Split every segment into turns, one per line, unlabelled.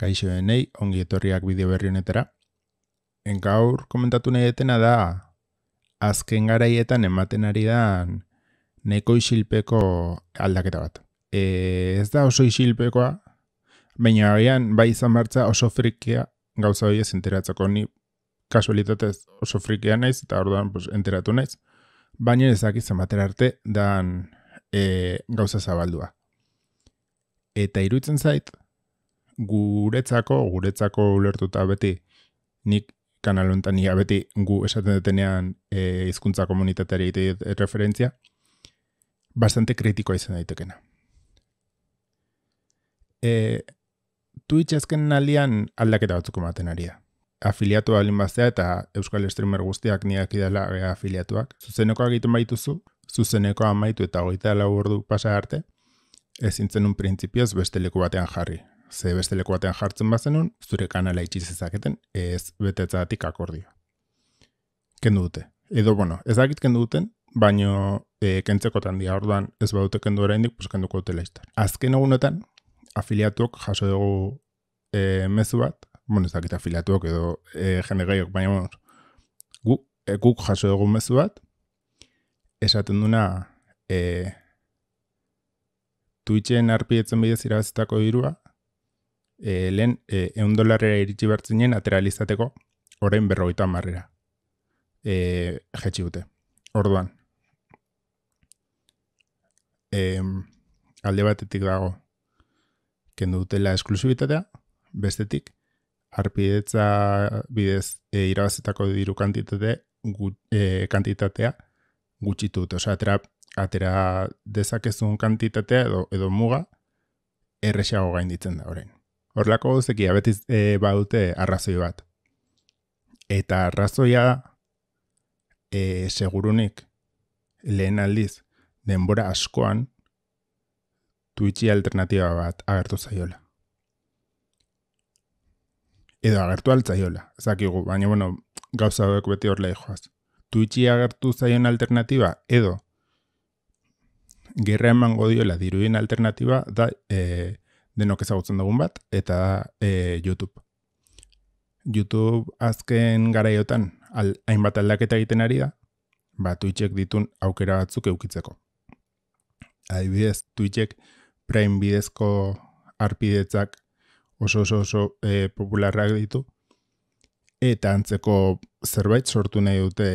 Kaixo denei, ongi etorriak bideo berri honetara. Enkaur komentatu nahi da, azken garaietan ematen ari dan neko isilpeko aldaketa bat. E, ez da oso isilpekoa, baina horian bai izan bartza oso frikia gauza hori ez enteratzeko ni kasualitatez oso frikia naiz eta orduan pues, enteratu naiz. Baina ez dakiz arte dan e, gauza zabaldua. Eta iruditzen zait, guretzako, guretzako ulertuta beti, nik kanalontan beti gu esaten detenean e, eh, izkuntza komunitateari egite referentzia, bastante kritikoa izan daitekena. E, Twitch ezken nalian aldaketa batzuk ematen ari da. Afiliatu alin bazea eta Euskal Streamer guztiak niak idala eh, afiliatuak. Zuzeneko egiten baituzu, zuzeneko amaitu eta hogeita laburdu ordu pasa arte, ezintzen un printzipioz beste leku batean jarri, ze beste leku batean jartzen bazenun, zure kanala itxi zezaketen ez betetzatik akordio. Kendu dute. Edo, bueno, ez dakit kendu duten, baino e, kentzekotan dia orduan ez badute kendu oraindik pues kenduko dute laister. Azken egunetan, afiliatuok jaso dugu e, mezu bat, bueno, ez dakit afiliatuok edo e, jende gaiok, baina bueno, gu, e, guk jaso dugu mezu bat, esaten duna e, Twitchen arpietzen bidez irabazitako dirua, e, lehen e, dolarrera iritsi bertzinen ateralizateko orain berrogeita marrera. E, eh, jetxi dute. Orduan. E, alde batetik dago kendu dutela esklusibitatea, bestetik, harpidetza bidez e, irabazetako diru kantitate, gu, kantitatea gutxitu dute. Osa, atera, atera dezakezun kantitatea edo, edo muga, errexago gainditzen da orain. Horlako gozekia beti e, eh, badute arrazoi bat. Eta arrazoia e, eh, segurunik lehen aldiz denbora askoan Twitchi alternatiba bat agertu zaiola. Edo agertu altzaiola, zakigu, baina bueno, gauza hauek beti horle joaz. Twitchi agertu zaion alternatiba edo gerra emango diola diruin alternatiba da eh, denok ezagutzen dugun bat, eta e, YouTube. YouTube azken garaiotan al, hainbat aldaketa egiten ari da, ba, Twitchek ditun aukera batzuk eukitzeko. Adibidez, Twitchek Prime bidezko arpidetzak oso oso oso e, popularrak ditu, eta antzeko zerbait sortu nahi dute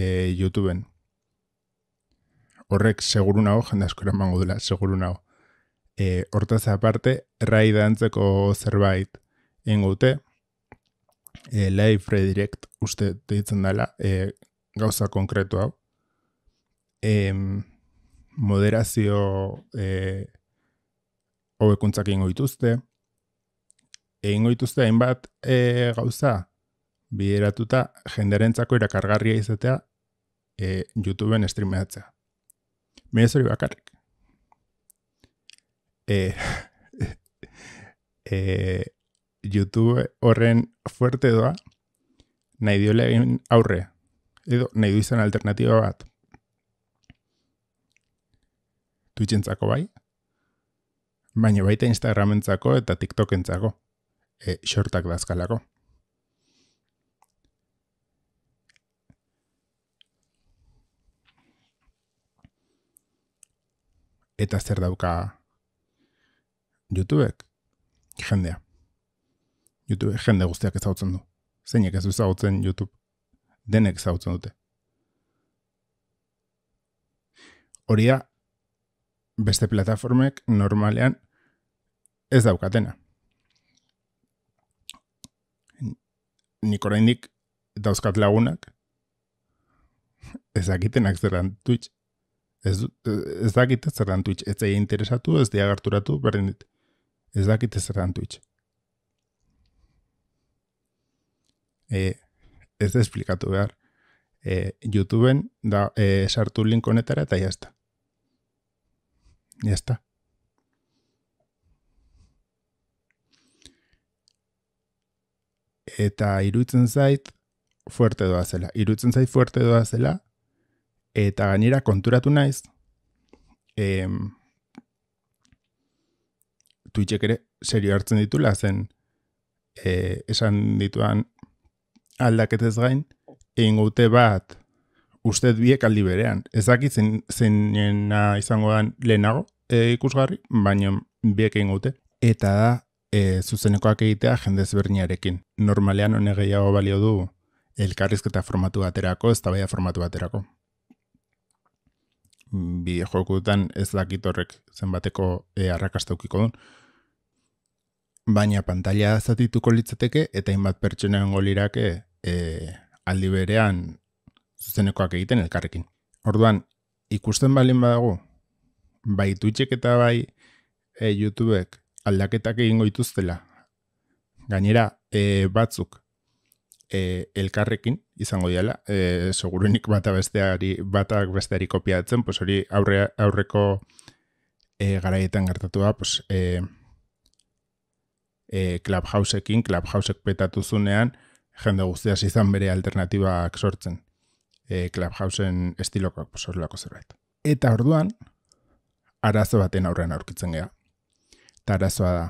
e, YouTubeen. Horrek seguruna nago, jende asko eraman dela, e, hortaz aparte, rai zerbait engute, e, live redirect uste ditzen dela, e, gauza konkretu hau. E, moderazio e, hobekuntzak ingoituzte, egin hainbat e, gauza bideratuta jenderentzako irakargarria izatea e, YouTubeen streameatzea. Mezori bakarrik eh, eh, YouTube horren fuerte doa, nahi dio lehen aurre, edo nahi du izan alternatiba bat. Twitchentzako bai, baina baita Instagramentzako eta TikTokentzako, e, shortak dazkalako. Eta zer dauka YouTubek, jendea. YouTube jende guztiak autzen du. Zeinek ez ezagutzen YouTube denek ezagutzen dute. Hori da, beste plataformek normalean ez daukatena. Nikora indik dauzkat lagunak, ezakitenak zerran Twitch, ez, ez dakitak zerran Twitch, ez egin interesatu, ez diagarturatu, berdin ditu. Ez dakit zertan Twitch. Eh, eh, e, ez da eh, esplikatu behar. E, YouTubeen da, e, sartu link honetara eta está. Ya Eta Esta zait fuerte doa zela. Iruditzen fuerte doa zela. Eta gainera konturatu naiz. Em, Twitchek ere serio hartzen ditula zen e, esan dituan aldaketez gain egin gute bat uste biek aldi berean. Ez zen, zen izango den lehenago e, ikusgarri, baina biek egin gute. Eta da, e, zuzenekoak egitea jendez Normalean hone gehiago balio du elkarrizketa formatu baterako, ez tabaia formatu baterako bide jokutan ez dakit horrek zenbateko e, arrakasta duen. Baina pantalla zatituko litzateke eta inbat pertsona ongo lirake e, aldi berean zuzenekoak egiten elkarrekin. Orduan, ikusten balin badago, bai Twitchek eta bai e, YouTubek aldaketak egingo dituztela, Gainera, batzuk e, elkarrekin izango diala, e, segurunik bata besteari, batak besteari kopiatzen, pues hori aurre, aurreko e, garaietan gertatu da, pues, e, e, Clubhouse-ekin, Clubhouse-ek petatu zunean, jende guztia izan bere alternatibak sortzen. E, Clubhouse-en estilokoak, pues zerbait. Eta orduan, arazo baten aurrean aurkitzen gea. Eta arazoa da,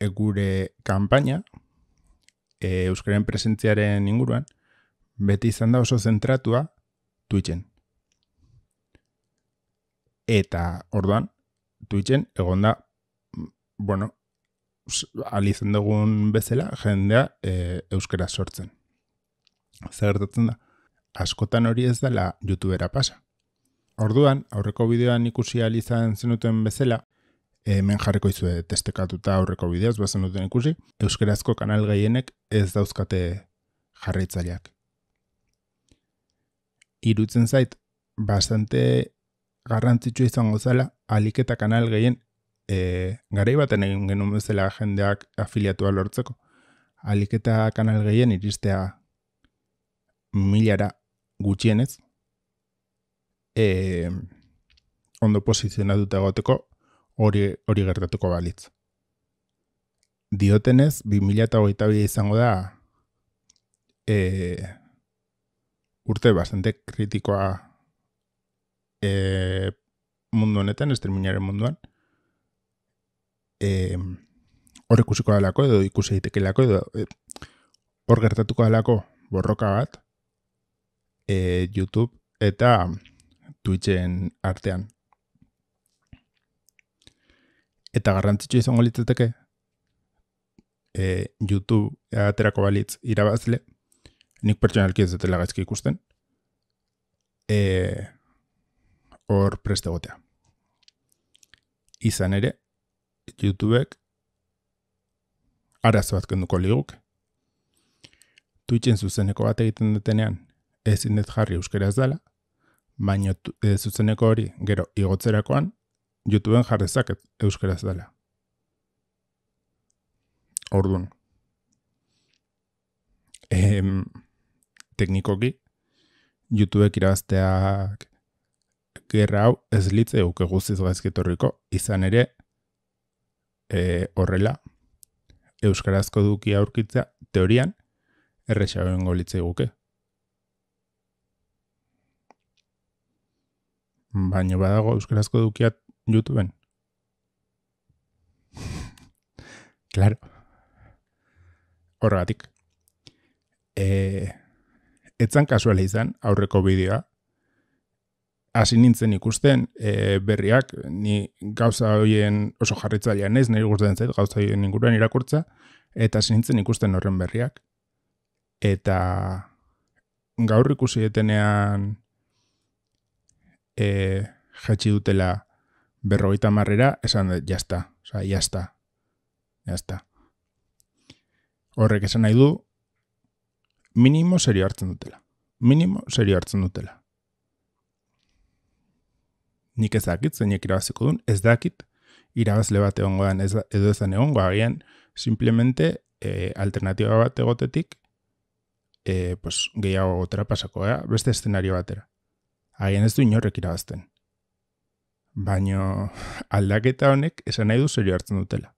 egure kanpaina, e, euskaren presentziaren inguruan, beti izan da oso zentratua Twitchen. Eta, orduan, Twitchen egon da, bueno, alizan dugun bezala, jendea e, euskara sortzen. Zagertatzen da, askotan hori ez dela youtubera pasa. Orduan, aurreko bideoan ikusi alizan zenuten bezala, hemen jarriko izue testekatuta aurreko bideaz, bazen duten ikusi, euskarazko kanal gehienek ez dauzkate jarraitzaileak. Irutzen zait, bastante garrantzitsu izango zela, alik eta kanal gehien e, garei baten egin genuen bezala jendeak afiliatu alortzeko. Alik eta kanal gehien iristea milara gutxienez, e, ondo posizionatuta goteko, hori, hori gertatuko balitz. Diotenez, 2008 izango da e, urte bastante kritikoa e, mundu honetan, estreminaren munduan. E, hor ikusiko alako edo ikusi egiteke lako edo e, hor gertatuko alako borroka bat e, YouTube eta Twitchen artean eta garrantzitsu izango litzateke e, YouTube aterako balitz irabazle, nik pertsonalki ez dutela gaizki ikusten, e, hor prestegotea. Izan ere, YouTubek arazo bat kenduko liguk. Twitchen zuzeneko bat egiten dutenean, ez dut jarri euskera dela, baina e, zuzeneko hori gero igotzerakoan, YouTubeen jarrezaket euskaraz dela. Ordun. Em, teknikoki, YouTubek irabazteak gerra hau ez litze uke guztiz gaizkitorriko, izan ere, e, horrela, euskarazko duki aurkitza teorian, erresagoen golitze guke. Baina badago euskarazko dukiat YouTube. claro. Horregatik. E, eh, etzan kasuala izan, aurreko bideoa. Hasi nintzen ikusten e, berriak, ni gauza hoien oso jarritzailea ez, nahi guztien zait, gauza hoien inguruan irakurtza, eta hasi nintzen ikusten horren berriak. Eta gaur ikusi etenean e, eh, dutela berroita marrera, esan dut, jazta, jazta, jazta. Horrek esan nahi du, minimo serio hartzen dutela. Minimo serio hartzen dutela. Nik ez dakit, zeinek irabaziko dun, ez dakit, irabazle bat egon godan, ez, edo ezan egon agian, simplemente, e, alternatiba bat egotetik, eh, pues, gehiago gotera pasakoa, beste eszenario batera. Haien ez du inorrek irabazten baino aldaketa honek esan nahi du zerio hartzen dutela.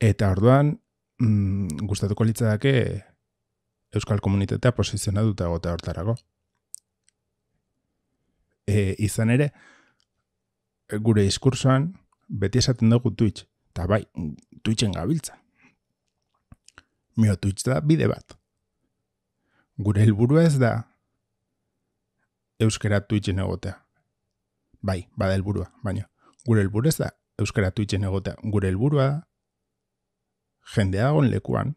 Eta orduan, mm, gustatuko litzadake Euskal Komunitatea posiziona duta gota hortarago. E, izan ere, gure diskursoan beti esaten dugu Twitch, eta bai, Twitchen gabiltza. Mio Twitch da bide bat. Gure helburua ez da Euskara Twitchen egotea. Bai, bada helburua, baina gure helburua da euskara Twitchen egotea. Gure helburua da jendea lekuan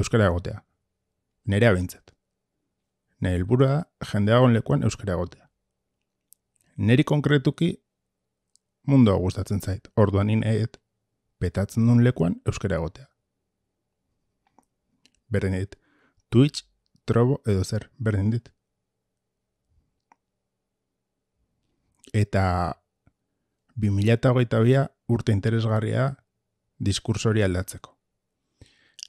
euskara egotea. Nerea behintzet. Nere helburua da jendea lekuan euskara egotea. Neri konkretuki mundua gustatzen zait. Orduan inet petatzen duen lekuan euskara egotea. Berdin Twitch, trobo edo zer. Berdin eta bi .000eta hogeita bia urte interesgarria diskursori aldatzeko.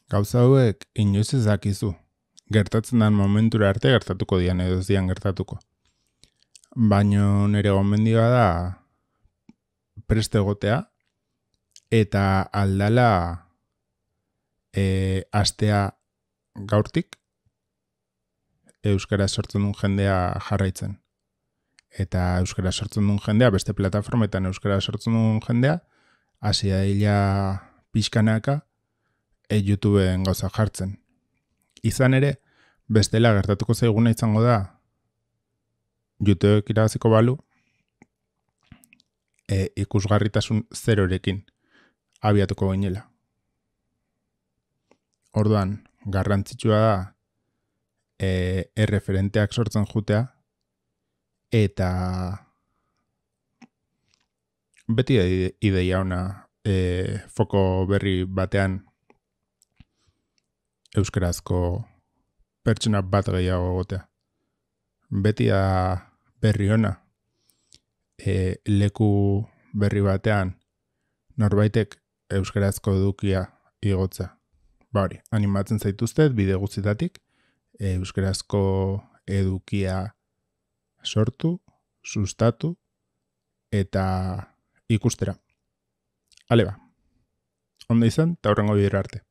Gauza hauek inoiz ez dakizu, gertatzen den momentura arte gertatuko dian edo zian gertatuko. Baino nire gomendiga da preste egotea eta aldala e, astea gaurtik euskara sortzen duen jendea jarraitzen eta euskara sortzen duen jendea, beste plataformetan euskara sortzen duen jendea, hasi da pixkanaka e, YouTubeen gauza jartzen. Izan ere, bestela gertatuko zaiguna izango da YouTube irabaziko balu e, ikusgarritasun zerorekin abiatuko gainela. Orduan, garrantzitsua da e, erreferenteak sortzen jutea, eta beti ideia ona e, foko berri batean euskarazko pertsona bat gehiago gotea. Beti da berri ona e, leku berri batean norbaitek euskarazko edukia igotza. Ba hori, animatzen zaituztet bide guztietatik e, euskarazko edukia sortu, sustatu eta ikustera. Aleba. ba, izan, taurrengo bidera arte.